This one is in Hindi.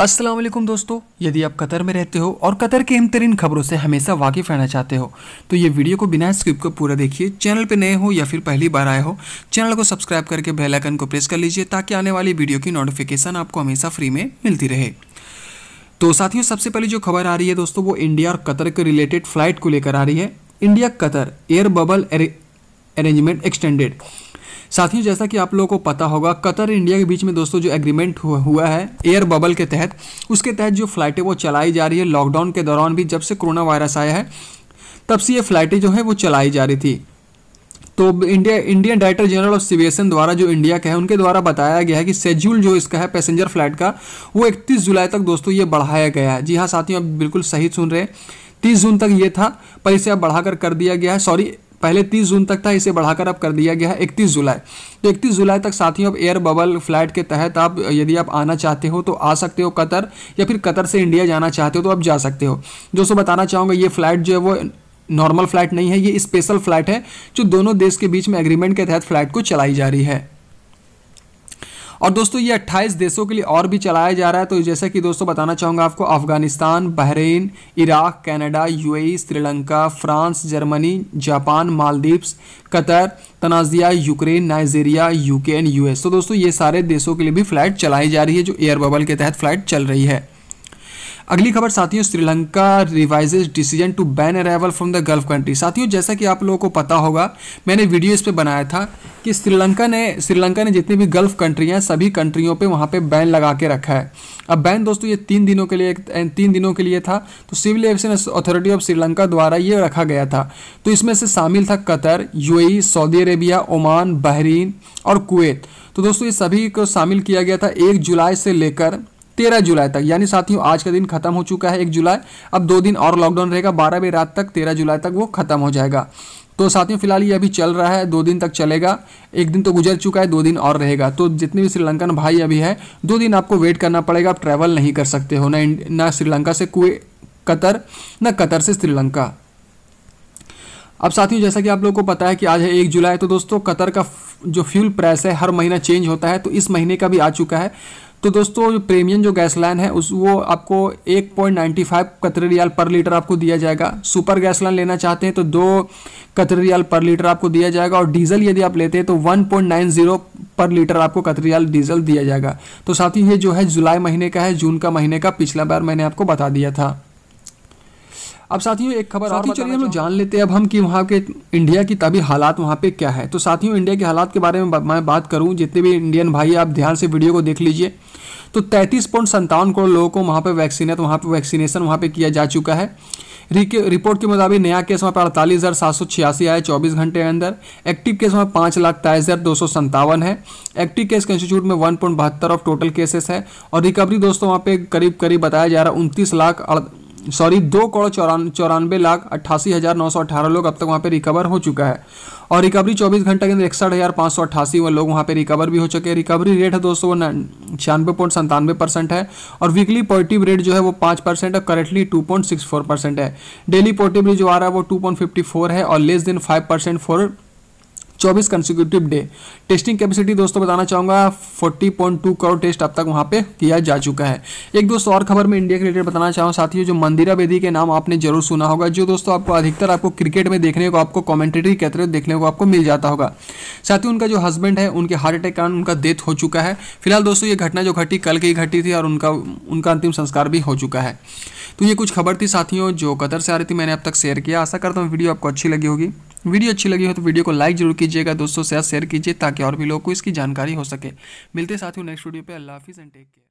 अस्सलाम वालेकुम दोस्तों यदि आप कतर में रहते हो और कतर के अहम तरीन खबरों से हमेशा वाकिफ रहना चाहते हो तो ये वीडियो को बिना स्किप को पूरा देखिए चैनल पर नए हो या फिर पहली बार आए हो चैनल को सब्सक्राइब करके बेल आइकन को प्रेस कर लीजिए ताकि आने वाली वीडियो की नोटिफिकेशन आपको हमेशा फ्री में मिलती रहे तो साथियों सबसे पहले जो खबर आ रही है दोस्तों वो इंडिया और कतर के रिलेटेड फ्लाइट को लेकर आ रही है India Qatar air bubble arrangement extended साथियों जैसा कि आप लोगों को पता होगा कतर इंडिया के बीच में दोस्तों जो एग्रीमेंट हुआ है एयर बबल के तहत उसके तहत जो फ्लाइटें वो चलाई जा रही है लॉकडाउन के दौरान भी जब से कोरोना वायरस आया है तब से ये फ्लाइटें जो है वो चलाई जा रही थी तो India Indian director general of aviation द्वारा जो इंडिया का है उनके द्वारा बताया गया है कि शेड्यूल जो इसका है पैसेंजर फ्लाइट का वो 31 जुलाई तक दोस्तों ये बढ़ाया गया है जी हाँ साथियों आप बिल्कुल सही सुन रहे हैं तीस जून तक ये था पर इसे अब बढ़ाकर कर दिया गया है सॉरी पहले 30 जून तक था इसे बढ़ाकर अब कर दिया गया है 31 जुलाई तो 31 जुलाई तक साथियों अब एयर बबल फ्लाइट के तहत आप यदि आप आना चाहते हो तो आ सकते हो कतर या फिर कतर से इंडिया जाना चाहते हो तो आप जा सकते हो दोस्तों बताना चाहूँगा ये फ्लाइट जो है वो नॉर्मल फ्लाइट नहीं है ये स्पेशल फ्लाइट है जो दोनों देश के बीच में एग्रीमेंट के तहत फ्लाइट को चलाई जा रही है और दोस्तों ये 28 देशों के लिए और भी चलाया जा रहा है तो जैसा कि दोस्तों बताना चाहूँगा आपको Afghanistan Bahrain Iraq Canada UAE Sri Lanka France Germany Japan Maldives Qatar Tanzania Ukraine Nigeria UK and US तो दोस्तों ये सारे देशों के लिए भी फ्लाइट चलाई जा रही है जो एयर बबल के तहत फ्लाइट चल रही है अगली खबर साथियों Sri Lanka revises decision to ban arrival from the Gulf country साथियों जैसा कि आप लोगों को पता होगा मैंने वीडियो इस पर बनाया था कि श्रीलंका ने श्रीलंका ने जितनी भी गल्फ कंट्री हैं सभी कंट्रियों पे वहाँ पे बैन लगा के रखा है अब बैन दोस्तों ये तीन दिनों के लिए तीन दिनों के लिए था तो civil aviation authority of Sri Lanka द्वारा ये रखा गया था तो इसमें से शामिल था कतर यू सऊदी अरेबिया ओमान बहरीन और कुवैत तो दोस्तों ये सभी को शामिल किया गया था एक जुलाई से लेकर तेरह जुलाई तक यानी साथियों आज का दिन खत्म हो चुका है एक जुलाई अब दो दिन और लॉकडाउन रहेगा बारह बजे रात तक तेरह जुलाई तक वो खत्म हो जाएगा तो साथियों फिलहाल ये अभी चल रहा है दो दिन तक चलेगा एक दिन तो गुजर चुका है दो दिन और रहेगा तो जितने भी श्रीलंकन भाई अभी है दो दिन आपको वेट करना पड़ेगा आप ट्रैवल नहीं कर सकते हो ना ना श्रीलंका से कुए कतर न कतर से श्रीलंका अब साथियों जैसा कि आप लोगों को पता है कि आज है एक जुलाई तो दोस्तों कतर का जो फ्यूल प्राइस है हर महीना चेंज होता है तो इस महीने का भी आ चुका है तो दोस्तों जो प्रीमियम जो गैस लाइन है उस वो आपको 1.95 पॉइंट कतरे रियाल पर लीटर आपको दिया जाएगा सुपर गैस लाइन लेना चाहते हैं तो दो कतरे रियाल पर लीटर आपको दिया जाएगा और डीजल यदि आप लेते हैं तो 1.90 पर लीटर आपको कतरे रियाल डीजल दिया जाएगा तो साथ ही ये जो है जुलाई महीने का है जून का महीने का पिछला बार मैंने आपको बता दिया था अब साथियों एक खबर साथियों चलिए हम लोग जान लेते हैं अब हम कि वहाँ के इंडिया की तभी हालात वहाँ पे क्या है तो साथियों इंडिया के हालात के बारे में मैं बात करूँ जितने भी इंडियन भाई आप ध्यान से वीडियो को देख लीजिए तो तैंतीस पॉइंट संतावन करोड़ लोगों को वहाँ पर वैक्सीनेट वहाँ पर वैक्सीनेशन वहाँ पर किया जा चुका है रिपोर्ट के मुताबिक नया केस वहाँ पर अड़तालीस हज़ार सात सौ छियासी आए चौबीस घंटे के अंदर एक्टिव केस वहाँ पाँच लाख तेईस हज़ार दो सौ संतावन है एक्टिव केस के इंस्टीट्यूट में वन पॉइंट बहत्तर ऑफ टोटल केसेस है और रिकवरी दोस्तों वहाँ पे करीब करीब बताया जा रहा है उनतीस लाख सॉरी दो करोड़ चौरान चौरानवे लाख अट्ठासी हज़ार नौ सौ अठारह लोग अब तक वहाँ पे रिकवर हो चुका है और रिकवरी चौबीस घंटे के अंदर इकसठ हज़ार पाँच सौ अट्ठासी वो लोग वहाँ पे रिकवर भी हो चुके हैं रिकवरी रेट है दोस्तों वो छियानवे पॉइंट संतानवे परसेंट है और वीकली पॉजिटिव रेट जो है वो पाँच परसेंट और currently two point six four percent है डेली पॉजिटिव रेट जो आ रहा है वो टू पॉइंट फिफ्टी फोर है और less than five percent for 24 consecutive day testing capacity दोस्तों बताना चाहूँगा 40.2 करोड़ टेस्ट अब तक वहां पे किया जा चुका है एक दोस्तों और खबर में इंडिया के रिलेटेड बताना चाहूँगा साथियों जो मंदिरा बेदी के नाम आपने जरूर सुना होगा जो दोस्तों आपको अधिकतर आपको क्रिकेट में देखने को आपको कॉमेंट्री कहते हुए देखने को आपको मिल जाता होगा साथ ही उनका जो हस्बैंड है उनके हार्ट अटैक कारण उनका डेथ हो चुका है फिलहाल दोस्तों ये घटना जो घटी कल की घटी थी और उनका उनका अंतिम संस्कार भी हो चुका है तो ये कुछ खबर थी साथियों जो कतर से आ रही थी मैंने अब तक शेयर किया आशा करता हूँ वीडियो आपको अच्छी लगी होगी वीडियो अच्छी लगी हो तो वीडियो को लाइक जरूर कीजिएगा दोस्तों से शेयर कीजिए ताकि और भी लोगों को इसकी जानकारी हो सके मिलते साथियों नेक्स्ट वीडियो पे अल्लाह हाफिज़ एंड टेक केयर